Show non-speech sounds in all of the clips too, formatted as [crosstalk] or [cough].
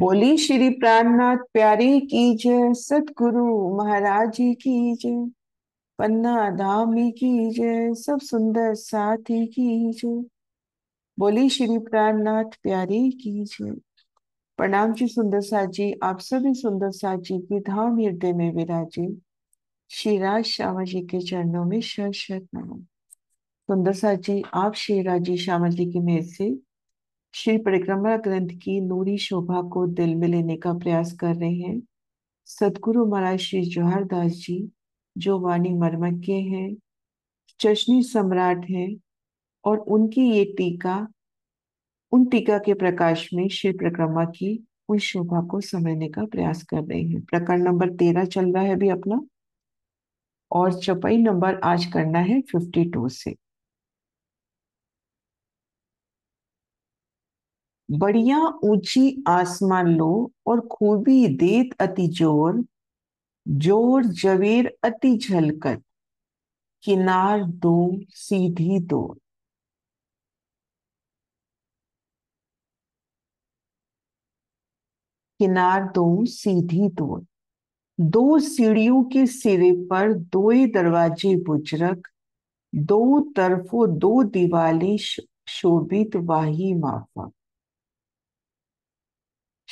बोली श्री प्राणनाथ प्यारी की जय सतगुरु महाराज जी की जय पन्ना धामी की जय सब सुंदर साथी की जय बोली श्री प्राणनाथ प्यारी की जय प्रणाम जी सुंदर साथ जी आप सभी सुंदर साथ जी की धाम हृदय में विराजे श्री राज श्यामा जी के चरणों में शत शत नाम सुंदर साथ जी आप श्री राजी श्यामा जी की मेहर से श्री परिक्रमा ग्रंथ की नूरी शोभा को दिल में लेने का प्रयास कर रहे हैं सदगुरु महाराज श्री जवाहर दास जी जो वाणी मर्मज्ञ के हैं चशनी सम्राट हैं और उनकी ये टीका उन टीका के प्रकाश में श्री परिक्रमा की उस शोभा को समझने का प्रयास कर रहे हैं प्रकरण नंबर तेरह चल रहा है अभी अपना और चपाई नंबर आज करना है फिफ्टी टू से बढ़िया ऊंची आसमान लो और खूबी देत अति जोर जोर जवेर अति झलकत किनार दो सीधी दो किनार दो सीधी दो दो सीढ़ियों के सिरे पर दो दरवाजे बुजरक दो तरफों दो दिवाली शोभित वाही माफक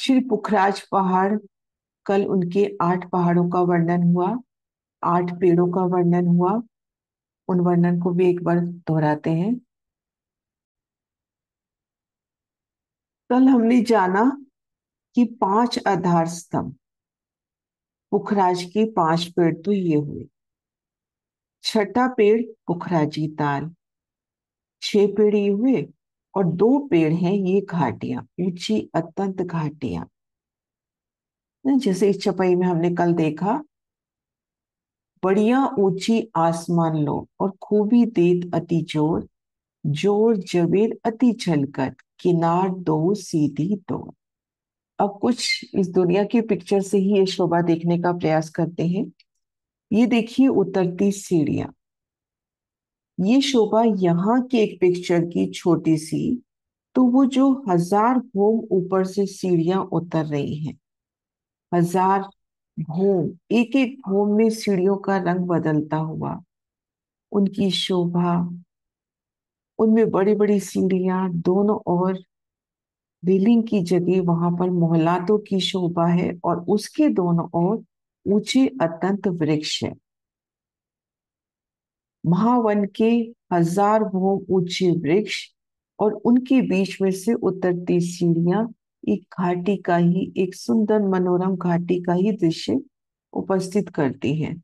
श्री पुखराज पहाड़ कल उनके आठ पहाड़ों का वर्णन हुआ आठ पेड़ों का वर्णन हुआ उन वर्णन को भी एक बार दोहराते हैं कल हमने जाना कि पांच आधार स्तंभ पुखराज के पांच पेड़ तो ये हुए छठा पेड़ पुखराजी ताल छह पेड़ ये हुए और दो पेड़ हैं ये घाटियां ऊंची अत्यंत घाटियां जैसे इस चपाई में हमने कल देखा बढ़िया ऊंची आसमान लो और खूबी देत अति जोर जोर जबेर अति छलकर किनार दो सीधी दो अब कुछ इस दुनिया की पिक्चर से ही ये शोभा देखने का प्रयास करते हैं ये देखिए उतरती सीढ़ियां ये शोभा यहाँ की एक पिक्चर की छोटी सी तो वो जो हजार घोम ऊपर से सीढ़ियां उतर रही हैं हजार घोम एक एक घोम में सीढ़ियों का रंग बदलता हुआ उनकी शोभा उनमें बड़ी बड़ी सीढ़ियां दोनों ओर रेलिंग की जगह वहां पर मोहलातों की शोभा है और उसके दोनों ओर ऊंचे अत्यंत वृक्ष है महावन के हजार भोग ऊंचे वृक्ष और उनके बीच में से उतरती सीढ़ियां एक घाटी का ही एक सुंदर मनोरम घाटी का ही दृश्य उपस्थित करती है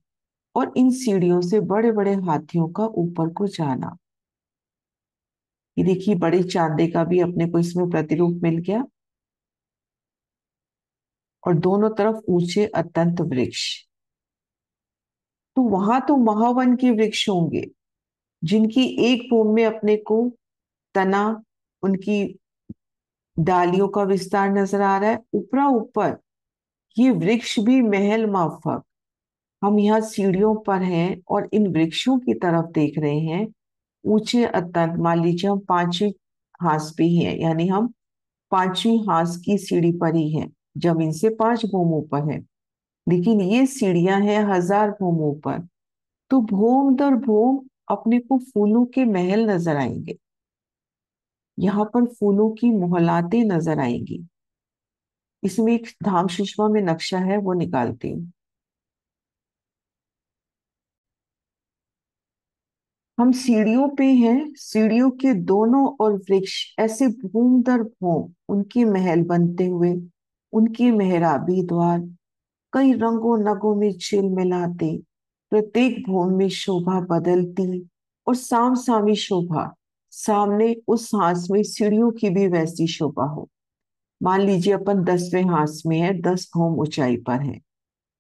और इन सीढ़ियों से बड़े बड़े हाथियों का ऊपर को जाना ये देखिए बड़े चांदे का भी अपने को इसमें प्रतिरूप मिल गया और दोनों तरफ ऊंचे अत्यंत वृक्ष तो वहां तो महावन के वृक्ष होंगे जिनकी एक भूमि में अपने को तना उनकी डालियों का विस्तार नजर आ रहा है ऊपरा ऊपर ये वृक्ष भी महल माफक हम यहाँ सीढ़ियों पर हैं और इन वृक्षों की तरफ देख रहे हैं ऊंचे अत्यंत मान लीजिए हम पांचवी हास पे हैं यानी हम पांचवी हास की सीढ़ी पर ही हैं जमीन से पांच भूमि ऊपर है लेकिन ये सीढ़ियां हैं हजार भूमों पर तो भूम दर भूम अपने को फूलों के महल नजर आएंगे यहाँ पर फूलों की मोहलाते नजर आएंगी इसमें एक धाम शिशवा में नक्शा है वो निकालती हूँ हम सीढ़ियों पे हैं सीढ़ियों के दोनों और वृक्ष ऐसे भूम दर भूम उनके महल बनते हुए उनके मेहराबी द्वार कई रंगों नगों में झील मिलाते प्रत्येक भूमि में शोभा बदलती और साम सामी शोभा सामने उस हास में सीढ़ियों की भी वैसी शोभा हो मान लीजिए अपन दसवें हास में है दस भूम ऊंचाई पर है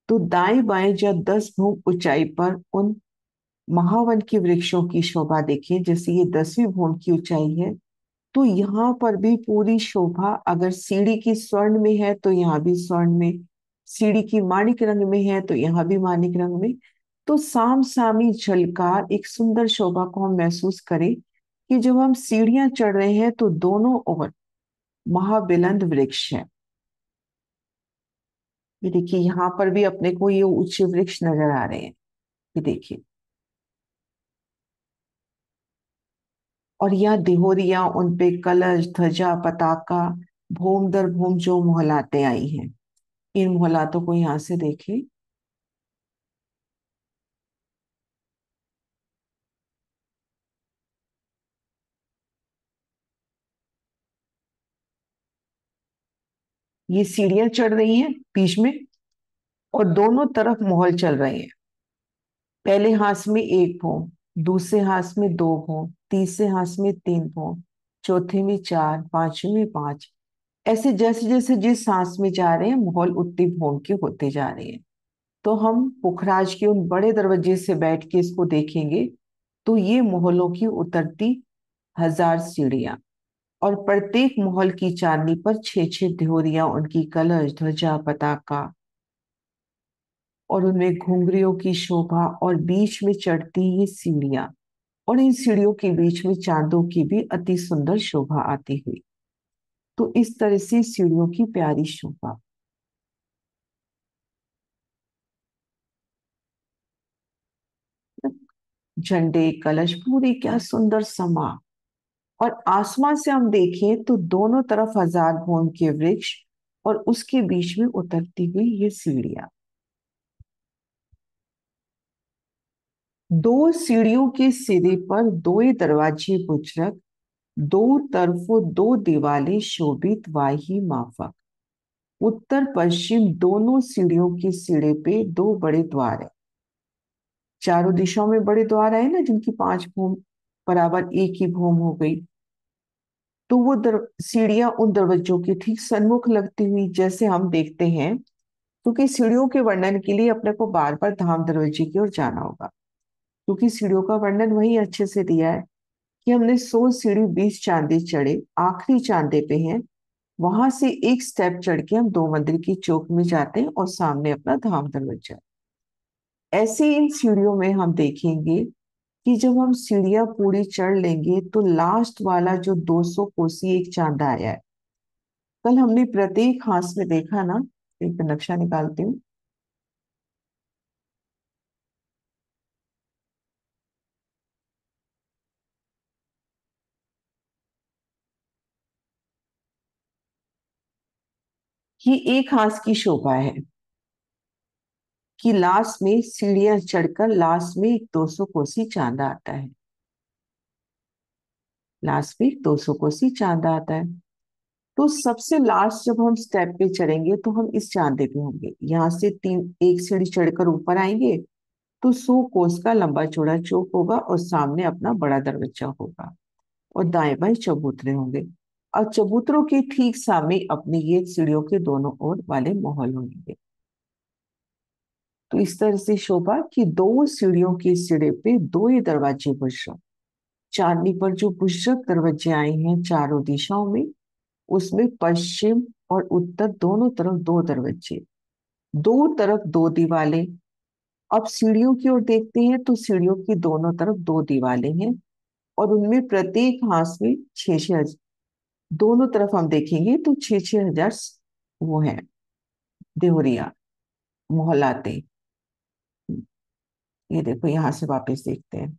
तो दाएं बाएं जब दस भूम ऊंचाई पर उन महावन के वृक्षों की शोभा देखें जैसे ये दसवीं भूम की ऊंचाई है तो यहाँ पर भी पूरी शोभा अगर सीढ़ी की स्वर्ण में है तो यहाँ भी स्वर्ण में सीढ़ी की माणिक रंग में है तो यहाँ भी माणिक रंग में तो साम सामी झलकार एक सुंदर शोभा को हम महसूस करें कि जब हम सीढ़ियां चढ़ रहे हैं तो दोनों ओर महाबिलंद वृक्ष है ये देखिए यहाँ पर भी अपने को ये उच्च वृक्ष नजर आ रहे हैं ये देखिए और यह दिहोरिया उनपे कलश ध्वजा पताका भूम दर भूम जो मोहलाते आई हैं इन मोहलातों को यहां से देखें ये सीढ़ियां चढ़ रही हैं बीच में और दोनों तरफ माहौल चल रहे हैं पहले हाथ में एक भों दूसरे हाथ में दो भों तीसरे हाथ में तीन भों चौथे में चार पांचवे में पांच ऐसे जैसे जैसे जिस सांस में जा रहे हैं माहौल उतनी भोग के होते जा रहे हैं तो हम पुखराज के उन बड़े दरवाजे से बैठ के इसको देखेंगे तो ये मोहल्लों की उतरती हजार सीढ़ियां और प्रत्येक मोहल की चांदनी पर छे छे ध्योरिया उनकी कलश ध्वजा पताका और उनमें घुंघरियों की शोभा और बीच में चढ़ती ये सीढ़ियां और इन सीढ़ियों के बीच में चांदों की भी अति सुंदर शोभा आती हुई तो इस तरह से सीढ़ियों की प्यारी शोभा झंडे कलश पूरी क्या सुंदर समा और आसमान से हम देखें तो दोनों तरफ हजार भोन के वृक्ष और उसके बीच में उतरती हुई ये सीढ़िया दो सीढ़ियों के सिरे पर दो ही दरवाजे बुजरक दो तरफों दो दिवाले शोभित वाही माफक उत्तर पश्चिम दोनों सीढ़ियों की सीढ़े पे दो बड़े द्वार है चारों दिशाओं में बड़े द्वार आए ना जिनकी पांच भूम बराबर एक ही भूम हो गई तो वो दर सीढ़ियां उन दरवाजों के ठीक सन्मुख लगती हुई जैसे हम देखते हैं क्योंकि सीढ़ियों के वर्णन के लिए अपने को बार बार धाम दरवाजे की ओर जाना होगा क्योंकि सीढ़ियों का वर्णन वही अच्छे से दिया है कि हमने सोल सीढ़ी बीस चांदी चढ़े आखिरी चांदे पे हैं वहां से एक स्टेप चढ़ के हम दो मंदिर की चौक में जाते हैं और सामने अपना धाम दरवाजा ऐसे इन सीढ़ियों में हम देखेंगे कि जब हम सीढ़ियां पूरी चढ़ लेंगे तो लास्ट वाला जो 200 कोसी एक चांदा आया है कल हमने प्रत्येक हाथ में देखा ना एक नक्शा निकालती हूँ ये एक हाथ की शोभा है कि लास्ट में सीढ़ियां चढ़कर लास्ट में एक दो सौ कोसी चांदा आता है लास्ट में दो सौ कोसी चांदा आता है तो सबसे लास्ट जब हम स्टेप पे चढ़ेंगे तो हम इस चांदे पे होंगे यहां से तीन एक सीढ़ी चढ़कर ऊपर आएंगे तो सो कोस का लंबा चौड़ा चौक होगा और सामने अपना बड़ा दरवाजा होगा और दाएं बाएं चबूतरे होंगे और चबूतरों के ठीक सामने अपने ये सीढ़ियों के दोनों ओर वाले माहौल होंगे तो इस तरह से शोभा कि दो सीढ़ियों के सिरे पे दो ही दरवाजे बुशरक चांदनी पर जो बुशरक दरवाजे आए हैं चारों दिशाओं में उसमें पश्चिम और उत्तर दोनों तरफ दो दरवाजे दो तरफ दो दीवाले अब सीढ़ियों की ओर देखते हैं तो सीढ़ियों की दोनों तरफ दो दीवाले हैं और उनमें प्रत्येक हाथ में छह छह दोनों तरफ हम देखेंगे तो छ हजार वो है देहरिया मोहलाते ये देखो यहां से वापस देखते हैं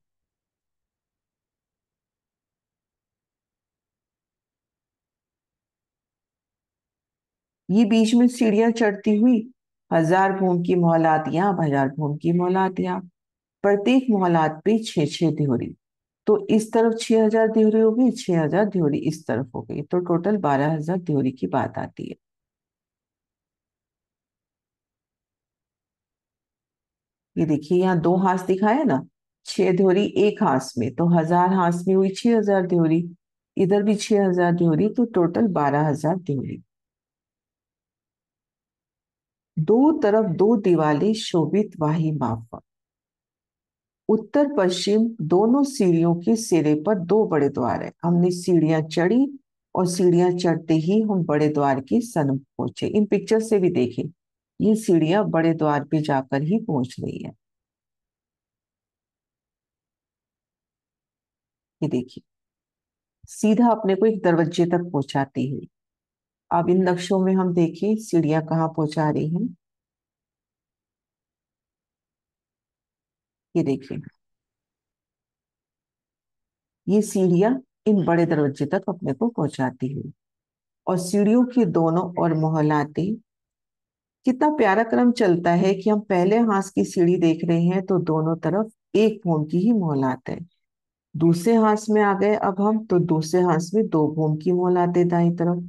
ये बीच में सीढ़ियां चढ़ती हुई हजार भूम की मोहलातियां अब हजार भूम की मोहलात यहाँ प्रत्येक मोहलात पे छह छे दिहोरी तो इस तरफ छह हजार ध्योरी हो गई छह हजार ध्योरी इस तरफ हो गई तो टोटल बारह हजार ध्योरी की बात आती है ये देखिए यहाँ दो हाथ दिखाया ना छह ध्योरी एक हाथ में तो हजार हाथ में हुई छह हजार ध्योरी इधर भी छह हजार द्योरी तो टोटल बारह हजार ध्योरी दो तरफ दो दिवाली शोभित वाही माफा उत्तर पश्चिम दोनों सीढ़ियों के सिरे पर दो बड़े द्वार है हमने सीढ़ियां चढ़ी और सीढ़ियां चढ़ते ही हम बड़े द्वार के सन पहुंचे इन पिक्चर से भी देखे ये सीढ़ियां बड़े द्वार पे जाकर ही पहुंच रही है ये देखिए सीधा अपने को एक दरवाजे तक पहुंचाती है अब इन नक्शों में हम देखें सीढ़ियां कहाँ पहुंचा रही हैं ये देखिए ये सीढ़ियां इन बड़े दरवाजे तक अपने को पहुंचाती है और सीढ़ियों की दोनों और मोहलाते कितना प्यारा क्रम चलता है कि हम पहले हाथ की सीढ़ी देख रहे हैं तो दोनों तरफ एक भूम की ही मोहलात है दूसरे हाथ में आ गए अब हम तो दूसरे हाथ में दो भूम की मोहलाते दाई तरफ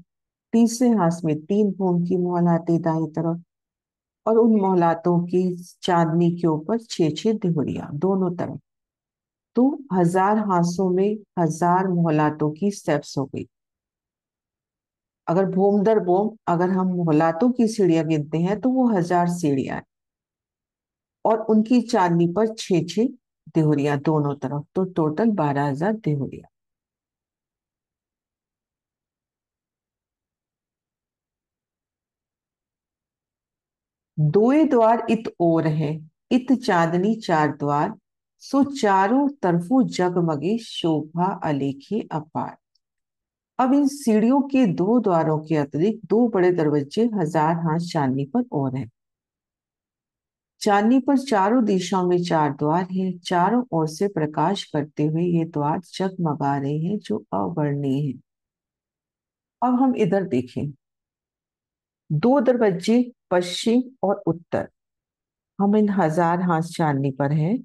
तीसरे हाथ में तीन भूम की मोहलाते दाई तरफ और उन मोहलातों की चांदनी के ऊपर छे छे दिहरिया दोनों तरफ तो हजार हाथों में हजार मोहलातों की स्टेप्स हो गई अगर भोम दर भोम अगर हम मोहलातों की सीढ़ियां गिनते हैं तो वो हजार सीढ़ियां और उनकी चांदनी पर छे छे देहुरिया दोनों तरफ तो टोटल बारह हजार देहुरिया दोए द्वार इत और है इत चांदनी चार द्वार सो चारों तरफों जगमगे शोभा अलेखी अपार अब इन सीढ़ियों के दो द्वारों के अतिरिक्त दो बड़े दरवाजे हजार हाथ चांदनी पर और हैं चांदनी पर चारों दिशाओं में चार द्वार हैं चारों ओर से प्रकाश करते हुए ये द्वार जगमगा रहे हैं जो अवर्णीय हैं अब हम इधर देखें दो दरवाजे पश्चिम और उत्तर हम इन हजार हाथ चांदनी पर हैं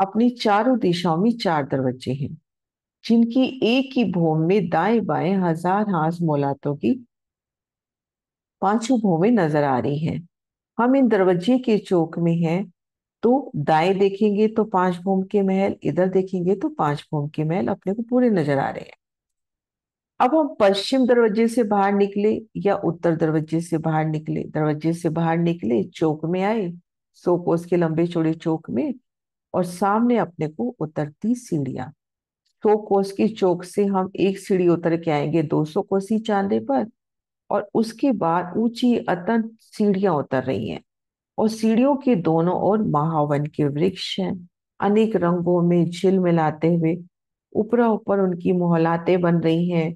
अपनी चारों दिशाओं में चार दरवाजे हैं जिनकी एक ही भूमि में दाएं बाएं हजार हाथ मोलातों की पांचों भूमि नजर आ रही हैं हम इन दरवाजे के चौक में हैं तो दाएं देखेंगे तो पांच भूम के महल इधर देखेंगे तो पांच भूम के महल अपने को पूरे नजर आ रहे हैं अब हम पश्चिम दरवाजे से बाहर निकले या उत्तर दरवाजे से बाहर निकले दरवाजे से बाहर निकले चौक में आए सो कोस के लंबे चौड़े चौक में और सामने अपने को उतरती सीढ़ियां सो कोस की चौक से हम एक सीढ़ी उतर के आएंगे दो सौ कोसी चांदे पर और उसके बाद ऊंची अतन सीढ़ियां उतर रही हैं और सीढ़ियों के दोनों ओर महावन के वृक्ष हैं अनेक रंगों में झिल मिलाते हुए ऊपर ऊपर उनकी मोहलाते बन रही हैं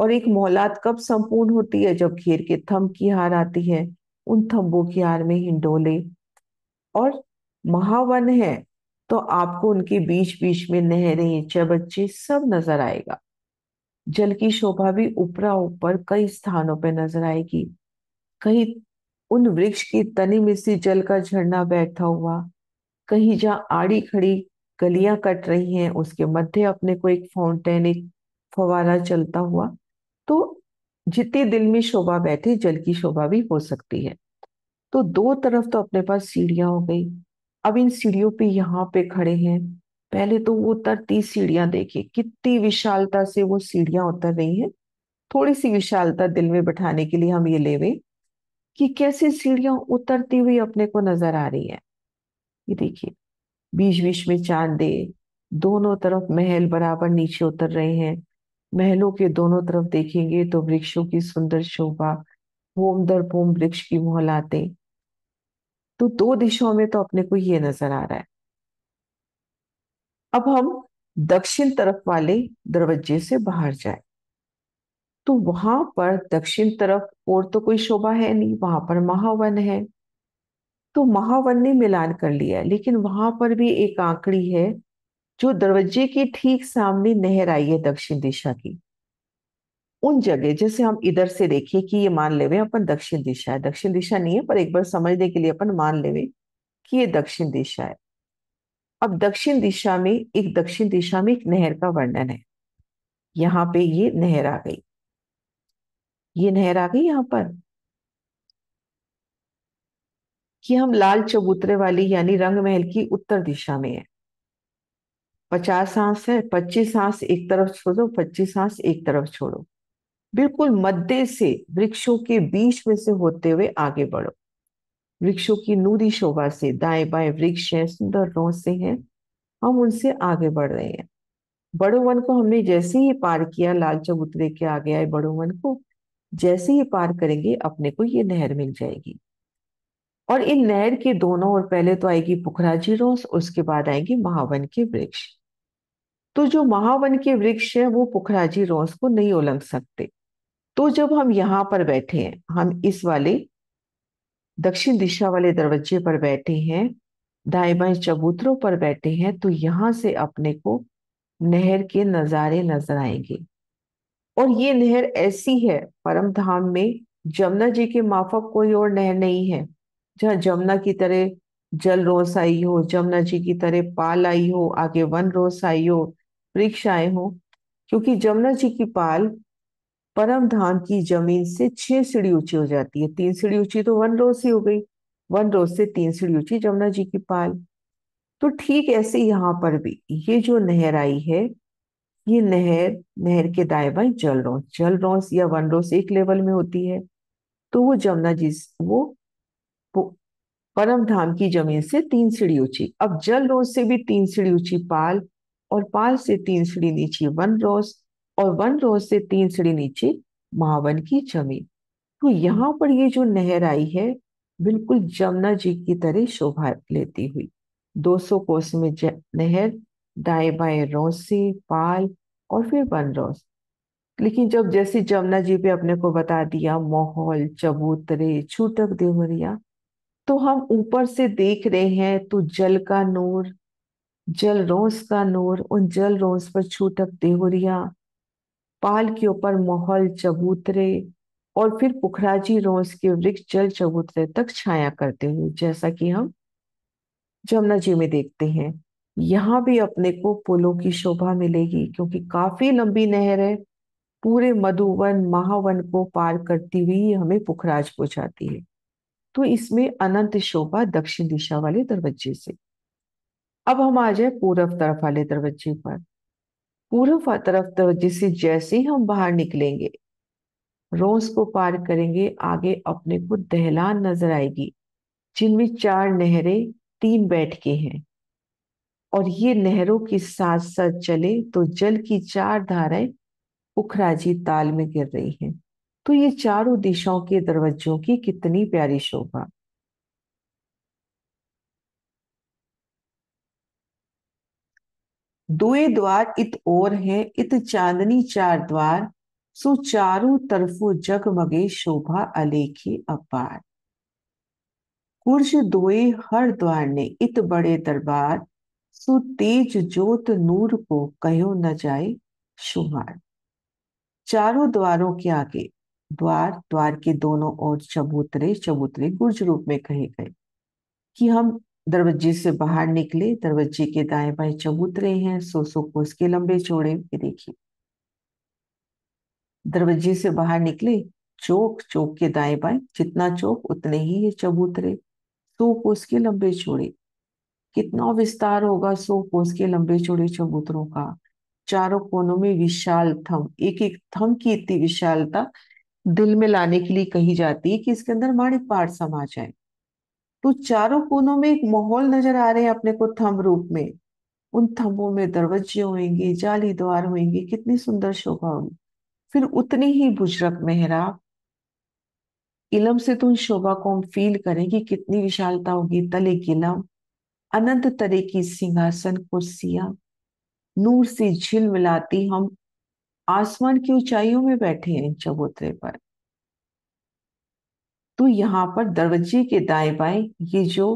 और एक मोहलात कब संपूर्ण होती है जब घेर के थम की हार आती है उन थम्बों की हार में हिंडोले और महावन है तो आपको उनके बीच बीच में नहरें बच्चे सब नजर आएगा जल की शोभा भी ऊपरा ऊपर कई स्थानों पर नजर आएगी कहीं उन वृक्ष की तने में से जल का झरना बैठा हुआ कहीं जहाँ आड़ी खड़ी गलियां कट रही हैं उसके मध्य अपने को एक फाउंटेन एक फवारा चलता हुआ तो जितनी दिल में शोभा बैठे जल की शोभा भी हो सकती है तो दो तरफ तो अपने पास सीढ़ियां हो गई अब इन सीढ़ियों पे यहाँ पे खड़े हैं पहले तो वो उतरती सीढ़ियां देखे कितनी विशालता से वो सीढ़ियां उतर रही हैं थोड़ी सी विशालता दिल में बैठाने के लिए हम ये ले कि कैसे सीढ़ियां उतरती हुई अपने को नजर आ रही है ये देखिए बीच बीच में चांदे दोनों तरफ महल बराबर नीचे उतर रहे हैं महलों के दोनों तरफ देखेंगे तो वृक्षों की सुंदर शोभा होम दर होम वृक्ष की मोहलाते तो दो दिशाओं में तो अपने को ये नजर आ रहा है अब हम दक्षिण तरफ वाले दरवाजे से बाहर जाए तो वहां पर दक्षिण तरफ और तो कोई शोभा है नहीं वहां पर महावन है तो महावन ने मिलान कर लिया लेकिन वहां पर भी एक आंकड़ी है जो दरवाजे के ठीक सामने नहर आई है दक्षिण दिशा की उन जगह जैसे हम इधर से देखिए कि ये मान लेवे अपन दक्षिण दिशा है दक्षिण दिशा नहीं है पर एक बार समझने के लिए अपन मान लेवे कि ये दक्षिण दिशा है अब दक्षिण दिशा में एक दक्षिण दिशा में एक नहर का वर्णन है यहाँ पे ये नहर आ गई ये नहर आ गई यहाँ पर कि हम लाल चबूतरे वाली यानी रंग महल की उत्तर दिशा में है पचास सांस है पच्चीस सांस एक तरफ छोड़ो पच्चीस सांस एक तरफ छोड़ो बिल्कुल मध्य से वृक्षों के बीच में से होते हुए आगे बढ़ो वृक्षों की नूरी शोभा से दाएं बाएं वृक्ष हैं सुंदर रौं से हैं हम उनसे आगे बढ़ रहे हैं बड़ो वन को हमने जैसे ही पार किया लाल चबूतरे के आगे आए बड़ो वन को जैसे ही पार करेंगे अपने को ये नहर मिल जाएगी और इन नहर के दोनों ओर पहले तो आएगी पुखराजी रोस उसके बाद आएगी महावन के वृक्ष तो जो महावन के वृक्ष हैं वो पुखराजी रोस को नहीं उलंघ सकते तो जब हम यहाँ पर बैठे हैं हम इस वाले दक्षिण दिशा वाले दरवाजे पर बैठे हैं दाएं बाएं चबूतरों पर बैठे हैं तो यहाँ से अपने को नहर के नज़ारे नजर आएंगे और ये नहर ऐसी है परम धाम में जमुना जी के माफक कोई और नहर नहीं है जहाँ जमुना की तरह जल रोस आई हो जमुना जी की तरह पाल आई हो आगे वन रोस आई हो वृक्ष आए हो क्योंकि जमुना जी की पाल परम धाम की जमीन से छह सीढ़ी ऊंची हो जाती है तीन सीढ़ी ऊंची तो वन रोज ही हो गई वन रोज से तीन सीढ़ी ऊंची जमुना जी की पाल तो ठीक ऐसे यहाँ पर भी ये जो नहर आई है ये नहर नहर के दाएं बाएं जल रोस जल रोस या वन रोस एक लेवल में होती है तो वो जमुना जी वो, वो परम धाम की जमीन से तीन सीढ़ी ऊंची अब जल रोज से भी तीन सीढ़ी ऊंची पाल और पांच से तीन सीढ़ी नीचे वन रोज और वन रोज से तीन सीढ़ी नीचे महावन की जमीन तो यहाँ पर ये जो नहर आई है बिल्कुल जमुना जी की तरह शोभा लेती हुई 200 कोस में नहर दाएं बाएं रोसी पाल और फिर वन रोस लेकिन जब जैसे जमुना जी पे अपने को बता दिया माहौल चबूतरे छूटक देवरिया तो हम ऊपर से देख रहे हैं तो जल का नूर जल रोज का नूर उन जल रोज पर छूटक देहुरिया पाल के ऊपर मोहल चबूतरे और फिर पुखराजी रोज के वृक्ष जल चबूतरे तक छाया करते हुए जैसा कि हम जमुना जी में देखते हैं यहाँ भी अपने को पुलों की शोभा मिलेगी क्योंकि काफी लंबी नहर है पूरे मधुवन महावन को पार करती हुई हमें पुखराज पहुंचाती है तो इसमें अनंत शोभा दक्षिण दिशा वाले दरवाजे से अब हम आ जाए पूर्व तरफ वाले दरवाजे पर पूर्व तरफ दरवाजे से जैसे ही हम बाहर निकलेंगे रोज को पार करेंगे आगे अपने को दहलान नजर आएगी जिनमें चार नहरें तीन बैठ के हैं और ये नहरों के साथ साथ चले तो जल की चार धाराएं उखराजी ताल में गिर रही हैं तो ये चारों दिशाओं के दरवाजों की कितनी प्यारी शोभा दुए द्वार इत और है इत चांदनी चार द्वार सो चारों तरफो मगे शोभा अलेखी अपार कुर्ज दुए हर द्वार ने इत बड़े दरबार सो तेज ज्योत नूर को कहो न जाए शुमार चारों द्वारों के आगे द्वार द्वार के दोनों ओर चबूतरे चबूतरे गुर्ज रूप में कहे गए कि हम दरवाजे से बाहर निकले दरवाजे के दाएं बाएं चबूतरे हैं सो सो कोस के लंबे चौड़े ये देखिए दरवाजे से बाहर निकले चौक चौक के दाएं बाएं जितना चौक उतने ही ये चबूतरे सो कोस के लंबे चौड़े कितना विस्तार होगा सो कोस के लंबे चौड़े चबूतरों का चारों कोनों में विशाल थम एक एक थम की इतनी विशालता दिल में लाने के लिए कही जाती है कि इसके अंदर माणिक पाठ समा जाए तो चारों कोनों में एक माहौल नजर आ रहे हैं अपने को थम रूप में उन थम्बों में दरवाजे होंगे जाली द्वार होंगे कितनी सुंदर शोभा होगी फिर उतनी ही बुजरक मेहराब इलम से तो उन शोभा को हम फील करें कि कितनी विशालता होगी तले किलम अनंत तरह की सिंहासन कुर्सिया नूर से झिल मिलाती हम आसमान की ऊंचाइयों में बैठे हैं चबूतरे पर तो यहाँ पर दरवाजे के दाएं बाएं ये जो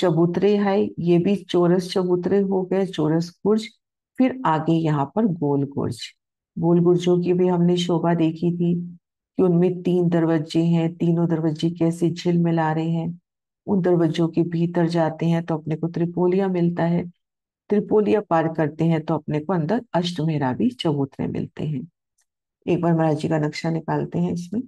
चबूतरे है ये भी चौरस चबूतरे हो गए चौरस गुर्ज फिर आगे यहाँ पर गोल गुर्ज गोल गुर्जों की भी हमने शोभा देखी थी कि उनमें तीन दरवाजे हैं तीनों दरवाजे कैसे झील मिला रहे हैं उन दरवाजों के भीतर जाते हैं तो अपने को त्रिपोलिया मिलता है त्रिपोलिया पार करते हैं तो अपने को अंदर अष्टमेरा भी चबूतरे मिलते हैं एक बार महाराज जी का नक्शा निकालते हैं इसमें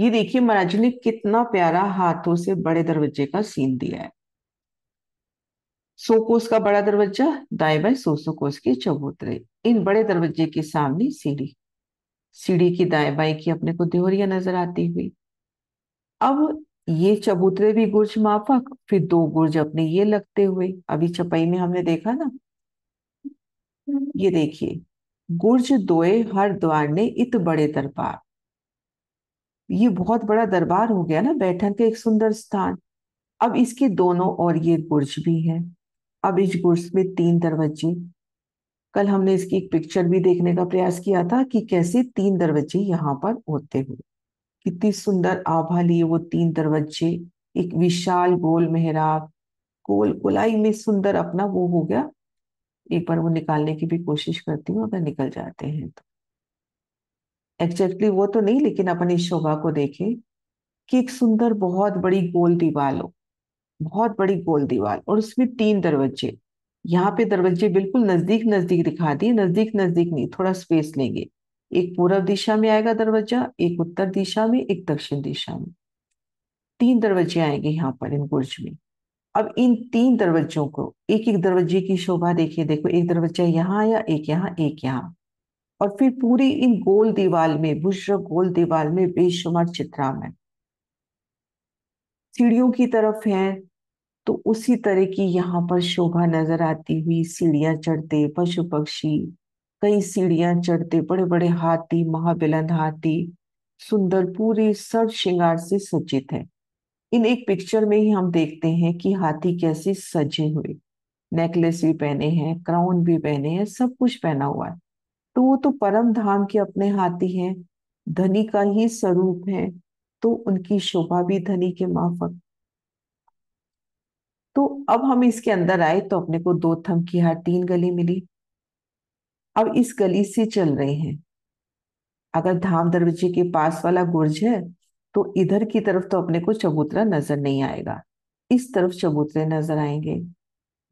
ये देखिए महाराज ने कितना प्यारा हाथों से बड़े दरवाजे का सीन दिया है सो कोस का बड़ा दरवाजा दाए बाई सो सो कोस के चबूतरे इन बड़े दरवाजे के सामने सीढ़ी सीढ़ी की दाए बाई की अपने को देहरिया नजर आती हुई अब ये चबूतरे भी गुर्ज माफक फिर दो गुर्ज अपने ये लगते हुए अभी चपाई में हमने देखा ना ये देखिए गुर्ज दोए हर द्वार ने इत बड़े दरबार ये बहुत बड़ा दरबार हो गया ना बैठक का एक सुंदर स्थान अब इसके दोनों और ये बुर्ज भी है अब इस बुर्ज में तीन दरवाजे कल हमने इसकी एक पिक्चर भी देखने का प्रयास किया था कि कैसे तीन दरवाजे यहाँ पर होते हुए कितनी सुंदर आभा लिए वो तीन दरवाजे एक विशाल गोल मेहराब गोल गोलाई में सुंदर अपना वो हो गया एक बार वो निकालने की भी कोशिश करती हूँ अगर निकल जाते हैं तो एग्जैक्टली exactly वो तो नहीं लेकिन अपन इस शोभा को देखें कि एक सुंदर बहुत बड़ी गोल दीवार हो बहुत बड़ी गोल दीवार और उसमें तीन दरवाजे यहाँ पे दरवाजे बिल्कुल नजदीक नजदीक दिखा दिए नजदीक नजदीक नहीं थोड़ा स्पेस लेंगे एक पूर्व दिशा में आएगा दरवाजा एक उत्तर दिशा में एक दक्षिण दिशा में तीन दरवाजे आएंगे यहाँ पर इन बुर्ज में अब इन तीन दरवाजों को एक एक दरवाजे की शोभा देखिए देखो एक दरवाजा यहाँ आया एक यहाँ एक यहाँ और फिर पूरी इन गोल दीवाल में बुश्र गोल दीवाल में बेशुमार चित्राम है सीढ़ियों की तरफ है तो उसी तरह की यहाँ पर शोभा नजर आती हुई सीढ़ियां चढ़ते पशु पक्षी कई सीढ़ियां चढ़ते बड़े बड़े हाथी महाबिलंद हाथी सुंदर पूरी सर श्रृंगार से सज्जित है इन एक पिक्चर में ही हम देखते हैं कि हाथी कैसे सजे हुए नेकलेस भी पहने हैं क्राउन भी पहने हैं सब कुछ पहना हुआ है तो वो तो परम धाम के अपने हाथी हैं धनी का ही स्वरूप है तो उनकी शोभा भी धनी के माफक तो अब हम इसके अंदर आए तो अपने को दो थम की हार तीन गली मिली अब इस गली से चल रहे हैं अगर धाम दरवाजे के पास वाला गुर्ज है तो इधर की तरफ तो अपने को चबूतरा नजर नहीं आएगा इस तरफ चबूतरे नजर आएंगे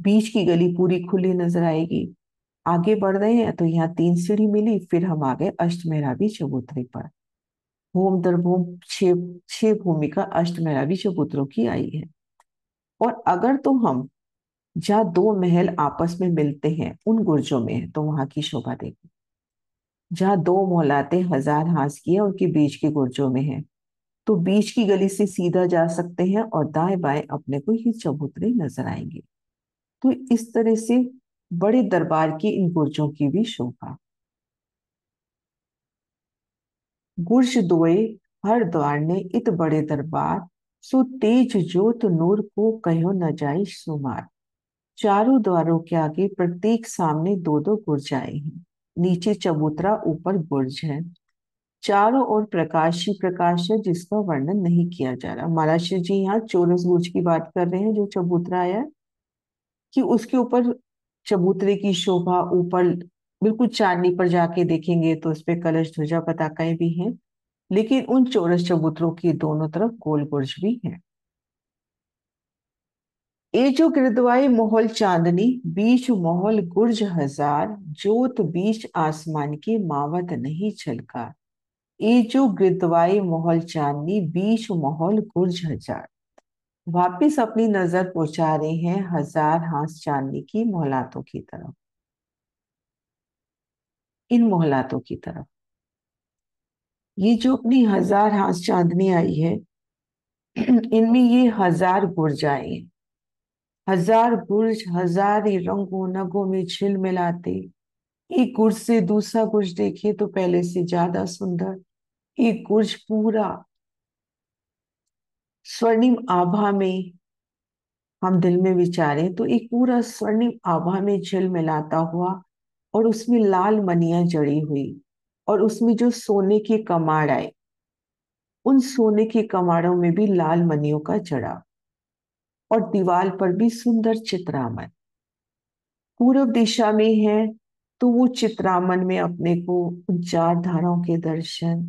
बीच की गली पूरी खुली नजर आएगी आगे बढ़ रहे हैं तो यहाँ तीन सीढ़ी मिली फिर हम आ गए अष्टमेरावी चबूतरी पर होम दर्भोम छे छह भूमिका अष्टमेरावी चबूतरों की आई है और अगर तो हम जहाँ दो महल आपस में मिलते हैं उन गुर्जों में तो वहां की शोभा देखें जहाँ दो मोहलाते हजार हास की है उनके बीच के गुर्जों में है तो बीच की गली से सीधा जा सकते हैं और दाएं बाएं अपने को ही चबूतरे नजर आएंगे तो इस तरह से बड़े दरबार की इन गुर्जों की भी शोभा गुर्ज दोए हर द्वार ने इत बड़े दरबार सो तेज ज्योत नूर को कहो न जाई सुमार चारों द्वारों के आगे प्रत्येक सामने दो दो गुर्जाए हैं नीचे चबूतरा ऊपर गुर्ज है चारों ओर प्रकाश ही प्रकाश है जिसका वर्णन नहीं किया जा रहा महाराज जी यहाँ चोरस गुर्ज की बात कर रहे हैं जो चबूतरा आया कि उसके ऊपर चबूतरे की शोभा ऊपर बिल्कुल चांदनी पर जाके देखेंगे तो उस पर कलश ध्वजा पताकाएं भी हैं लेकिन उन चौरस चबूतरों की दोनों तरफ गोल बुर्ज भी है ए जो गिरदवाई मोहल चांदनी बीच मोहल गुर्ज हजार जोत बीच आसमान की मावत नहीं छलका ए जो गिरदवाई मोहल चांदनी बीच मोहल गुर्ज हजार वापिस अपनी नजर पहुंचा रहे हैं हजार हाथ चांदनी की मोहलातों की तरफ इन मोहलातों की तरफ ये जो अपनी हजार हाथ चांदनी आई है [clears throat] इनमें ये हजार गुर्जाए आए हजार गुर्ज हजार ही रंगों नगों में छिल मिलाते एक गुर्ज से दूसरा गुर्ज देखे तो पहले से ज्यादा सुंदर एक गुर्ज पूरा स्वर्णिम आभा में हम दिल में विचारें तो एक पूरा स्वर्णिम आभा में झिल मिलाता हुआ और उसमें लाल मनिया जड़ी हुई और उसमें जो सोने के कमाड़ आए उन सोने के कमाड़ों में भी लाल मनियों का जड़ा और दीवार पर भी सुंदर चित्रामन पूर्व दिशा में है तो वो चित्रामन में अपने को चार धाराओं के दर्शन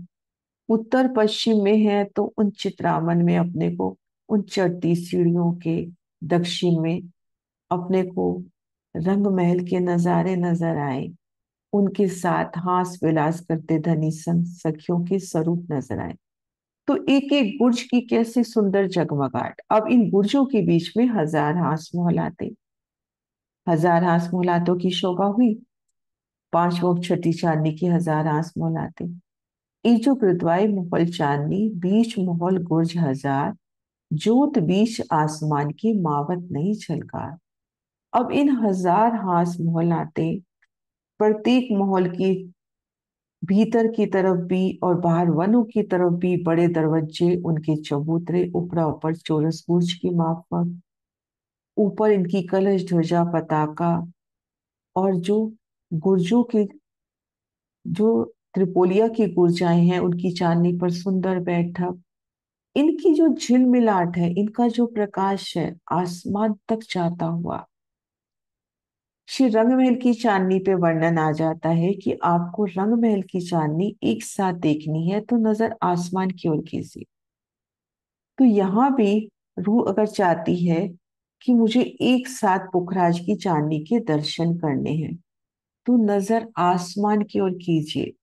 उत्तर पश्चिम में है तो उन चित्रावन में अपने को उन चढ़ती सीढ़ियों के दक्षिण में अपने को रंग महल के नज़ारे नजर आए उनके साथ हास विलास करते धनी संत सखियों के स्वरूप नजर आए तो एक एक गुर्ज की कैसे सुंदर जगमगाट अब इन गुर्जों के बीच में हजार हास मोहलाते हजार हास मोहलातों की शोभा हुई पांच वो छठी चांदी की हजार हास मोहलाते ईचो कृतवाय मोहल चांदनी बीच मोहल गुर्ज हजार जोत बीच आसमान की मावत नहीं छलकार अब इन हजार हास मोहल आते प्रत्येक मोहल की भीतर की तरफ भी और बाहर वनों की तरफ भी बड़े दरवाजे उनके चबूतरे उपरा ऊपर चोरस गूंज की माफक ऊपर इनकी कलश ध्वजा पताका और जो गुर्जों के जो त्रिपोलिया की गुर्जाएं हैं उनकी चांदनी पर सुंदर बैठक इनकी जो झिलमिलाट है इनका जो प्रकाश है आसमान तक जाता हुआ श्री रंगमहल की चांदनी पे वर्णन आ जाता है कि आपको रंगमहल की चांदनी एक साथ देखनी है तो नजर आसमान की ओर खींची तो यहाँ भी रूह अगर चाहती है कि मुझे एक साथ पुखराज की चांदनी के दर्शन करने हैं तो नजर आसमान की ओर कीजिए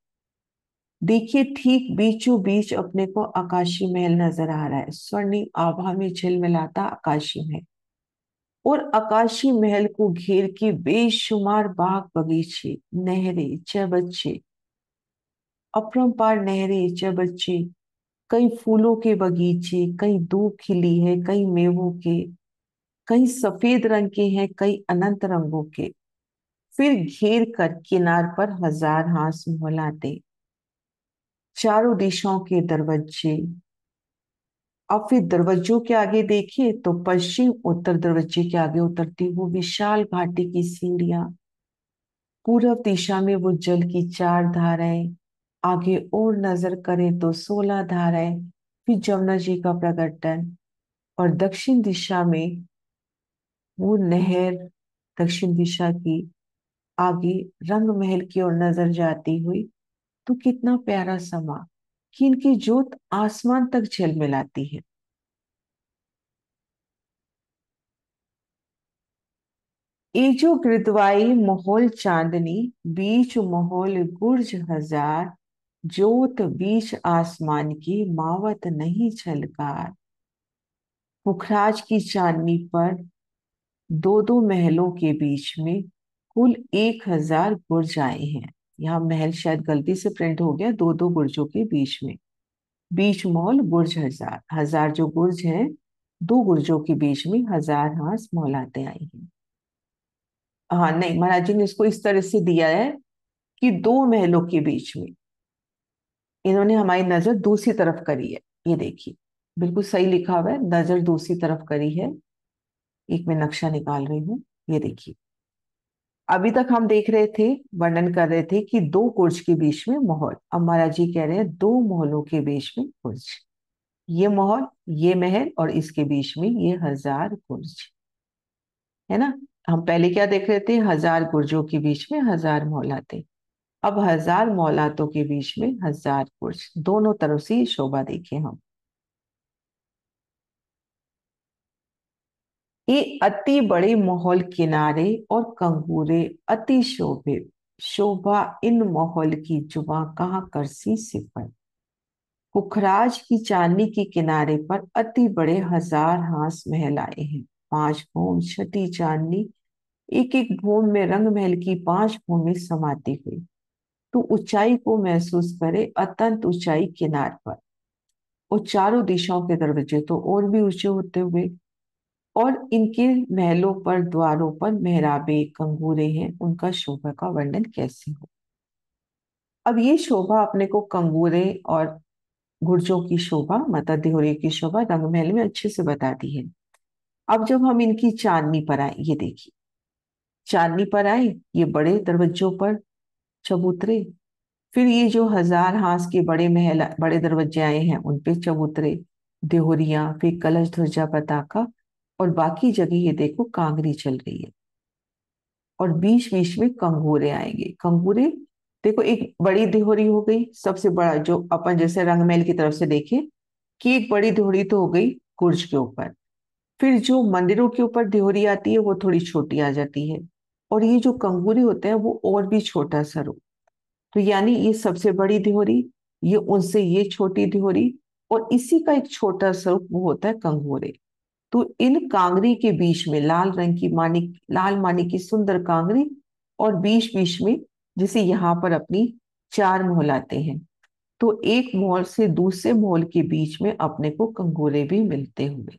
देखिए ठीक बीचों बीच अपने को आकाशी महल नजर आ रहा है स्वर्णिम आभा में झिलमिलाता आकाशी महल और आकाशी महल को घेर के बेशुमार बाग बगीचे नहरे चबच्चे अपरम्पार नहरे चबच्चे कई फूलों के बगीचे कई दूब खिली है कई मेवों के कई सफेद रंग के हैं कई अनंत रंगों के फिर घेर कर किनार पर हजार हाथ मोहलाते चारों दिशाओं के दरवाजे अब फिर दरवाजों के आगे देखिए तो पश्चिम उत्तर दरवाजे के आगे उतरती वो विशाल घाटी की सीढ़ियां पूर्व दिशा में वो जल की चार धाराएं आगे और नजर करें तो सोलह धाराएं फिर जमुना जी का प्रकटन और दक्षिण दिशा में वो नहर दक्षिण दिशा की आगे रंग महल की ओर नजर जाती हुई तो कितना प्यारा समा कि इनकी जोत आसमान तक झिलमिलाती है एजो गिरदवाई महोल चांदनी बीच महोल गुर्ज हजार जोत बीच आसमान की मावत नहीं छलकार पुखराज की चांदनी पर दो दो महलों के बीच में कुल एक हजार गुर्ज आए हैं यहाँ महल शायद गलती से प्रिंट हो गया दो दो बुर्जों के बीच में बीच मॉल बुर्ज हजार हजार जो बुर्ज हैं दो गुर्जों के बीच में हजार हास आते आई हैं हाँ नहीं महाराज जी ने इसको इस तरह से दिया है कि दो महलों के बीच में इन्होंने हमारी नजर दूसरी तरफ करी है ये देखिए बिल्कुल सही लिखा हुआ है नजर दूसरी तरफ करी है एक मैं नक्शा निकाल रही हूँ ये देखिए अभी तक हम देख रहे थे वर्णन कर रहे थे कि दो कुर्ज के बीच में माहौल अब महाराज जी कह रहे हैं दो मोहलों के बीच में कुर्ज ये माहौल ये महल और इसके बीच में ये हजार कुर्ज है ना हम पहले क्या देख रहे थे हजार कुर्जों के बीच में हजार मौलाते अब हजार मौलातों के बीच में हजार कुर्ज दोनों तरफ से शोभा देखे हम ये अति बड़े माहौल किनारे और कंगूरे अति शोभे शोभा इन माहौल की जुबा कहाँ करसी सिफत कुखराज की चांदी के किनारे पर अति बड़े हजार हांस महल आए हैं पांच भूम छठी चांदनी एक एक भूम में रंग महल की पांच भूमि समाती हुई तू ऊंचाई को महसूस करे अत्यंत ऊंचाई किनार पर और चारों दिशाओं के दरवाजे तो और भी ऊंचे होते हुए और इनके महलों पर द्वारों पर मेहराबे कंगूरे हैं उनका शोभा का वर्णन कैसे हो अब ये शोभा अपने को कंगूरे और गुर्जों की शोभा माता देहोरे की शोभा रंग महल में अच्छे से बता दी है अब जब हम इनकी चांदनी पर आए ये देखिए चांदनी पर आए ये बड़े दरवाजों पर चबूतरे फिर ये जो हजार हाथ के बड़े महल बड़े दरवाजे आए हैं उन पे चबूतरे देहोरिया फिर कलश ध्वजा पताका और बाकी जगह ये देखो कांगरी चल रही है और बीच बीच में कंगूरे आएंगे कंगूरे देखो एक बड़ी दिहोरी हो गई सबसे बड़ा जो अपन जैसे रंगमहल की तरफ से देखें कि एक बड़ी दिहोरी तो हो गई कुर्ज के ऊपर फिर जो मंदिरों के ऊपर दिहोरी आती है वो थोड़ी छोटी आ जाती है और ये जो कंगूरे होते हैं वो और भी छोटा सर हो तो यानी ये सबसे बड़ी दिहोरी ये उनसे ये छोटी दिहोरी और इसी का एक छोटा स्वरूप वो होता है कंगूरे तो इन कांगरी के बीच में लाल रंग की मानिक लाल मानी की सुंदर कांगरी और बीच बीच में जिसे यहाँ पर अपनी चार मोहलाते हैं तो एक मोहल से दूसरे मोहल के बीच में अपने को कंगोरे भी मिलते हुए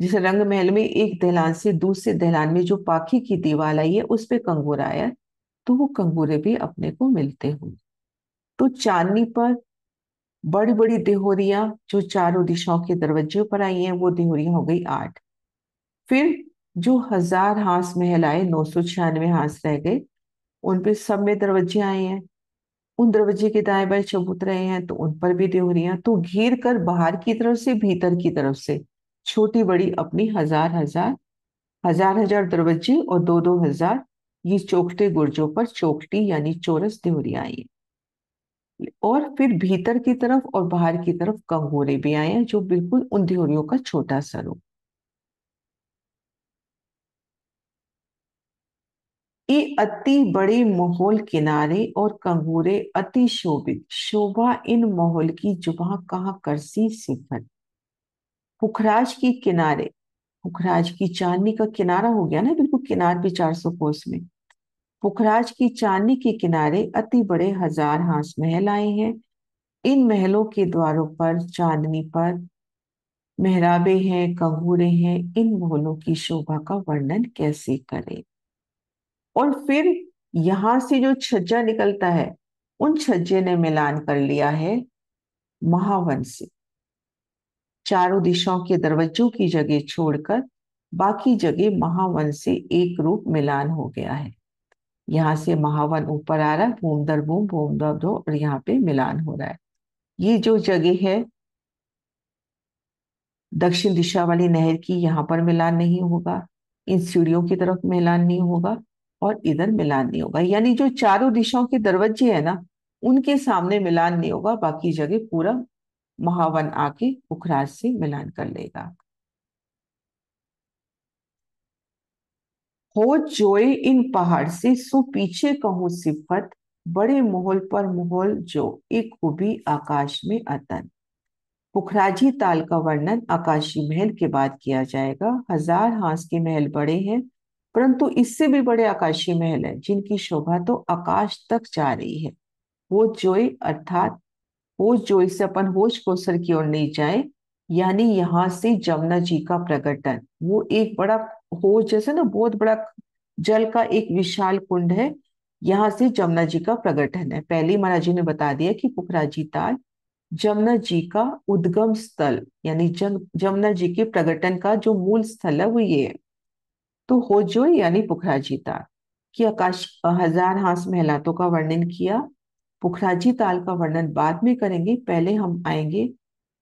जिसे रंग महल में एक दहलान से दूसरे दहलान में जो पाखी की दीवार आई है उस पर कंगोरा आया तो वो कंगोरे भी अपने को मिलते हुए तो चांदनी पर बड़ी बड़ी देहोरिया जो चारों दिशाओं के दरवाजे पर आई हैं वो देहोरिया हो गई आठ फिर जो हजार हांस आए नौ सौ छियानवे हांस रह गए उन पर सब में दरवाजे आए हैं उन दरवाजे के दाएं बाएं चबूत रहे हैं तो उन पर भी देहोरिया तो घेर कर बाहर की तरफ से भीतर की तरफ से छोटी बड़ी अपनी हजार हजार हजार हजार दरवाजे और दो दो हजार ये चौकटे गुर्जों पर चौकटी यानी चोरस देहोरिया आई है और फिर भीतर की तरफ और बाहर की तरफ कंगोरे भी आए हैं जो बिल्कुल उन ध्योरियों का छोटा सा रूप ये अति बड़े माहौल किनारे और कंगूरे अति शोभित शोभा इन माहौल की जुबा कहा करसी सिफर पुखराज की किनारे पुखराज की चांदनी का किनारा हो गया ना बिल्कुल किनार भी चार सौ कोस में पुखराज की चांदी के किनारे अति बड़े हजार हंस महल आए हैं इन महलों के द्वारों पर चांदनी पर मेहराबे हैं कंगूरे हैं इन महलों की शोभा का वर्णन कैसे करें और फिर यहां से जो छज्जा निकलता है उन छज्जे ने मिलान कर लिया है महावन से चारों दिशाओं के दरवाजों की जगह छोड़कर बाकी जगह महावन से एक रूप मिलान हो गया है यहाँ से महावन ऊपर आ रहा है भूम दर भूम भूम दर दो और यहाँ पे मिलान हो रहा है ये जो जगह है दक्षिण दिशा वाली नहर की यहाँ पर मिलान नहीं होगा इन सीढ़ियों की तरफ मिलान नहीं होगा और इधर मिलान नहीं होगा यानी जो चारों दिशाओं के दरवाजे है ना उनके सामने मिलान नहीं होगा बाकी जगह पूरा महावन आके उखराज से मिलान कर लेगा हो जोए इन पहाड़ से सो पीछे कहो सिफत बड़े मोहल पर मोहल जो एक खूबी आकाश में अतन पुखराजी ताल का वर्णन आकाशी महल के बाद किया जाएगा हजार हांस के महल बड़े हैं परंतु इससे भी बड़े आकाशी महल हैं जिनकी शोभा तो आकाश तक जा रही है वो जोई अर्थात वो जोई से अपन होश कोसर की ओर नहीं जाए यानी यहाँ से जमुना जी का प्रकटन वो एक बड़ा हो जैसे ना बहुत बड़ा जल का एक विशाल कुंड है यहाँ से जमुना जी का प्रगटन है पहले महाराज जी ने बता दिया कि पुखराजी ताल जमुना जी का उद्गम स्थल यानी जमुना जी के प्रगटन का जो मूल स्थल है वो ये है तो होजो यानी पुखराजी ताल की आकाश हजार हास महलातों का वर्णन किया पुखराजी ताल का वर्णन बाद में करेंगे पहले हम आएंगे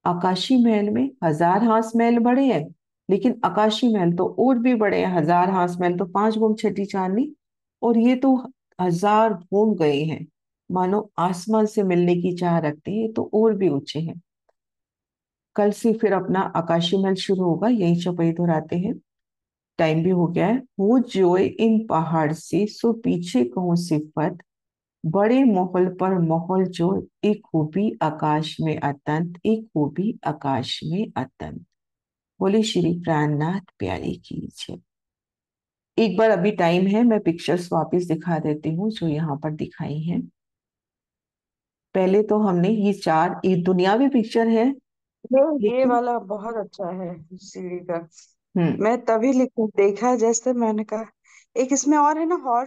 आकाशी महल में हजार हास महल बड़े हैं लेकिन आकाशी महल तो और भी बड़े हैं हजार हास महल तो पांच गुम छठी चांदनी और ये तो हजार गुम गए हैं मानो आसमान से मिलने की चाह रखते हैं तो और भी ऊंचे हैं कल से फिर अपना आकाशी महल शुरू होगा यही चौपाई दोहराते हैं टाइम भी हो गया है वो जो इन पहाड़ से सो पीछे कहो सिफत बड़े मोहल पर मोहल जो एक खूबी आकाश में अतंत एक खूबी आकाश में अतंत बोले श्री प्राणनाथ प्यारी कीजिए एक बार अभी टाइम है मैं पिक्चर्स वापस दिखा देती हूँ जो यहाँ पर दिखाई है पहले तो हमने ये चार ये दुनियावी पिक्चर है ये वाला बहुत अच्छा है सीढ़ी का हम्म। मैं तभी लिखू देखा जैसे मैंने कहा एक इसमें और है ना हॉर्स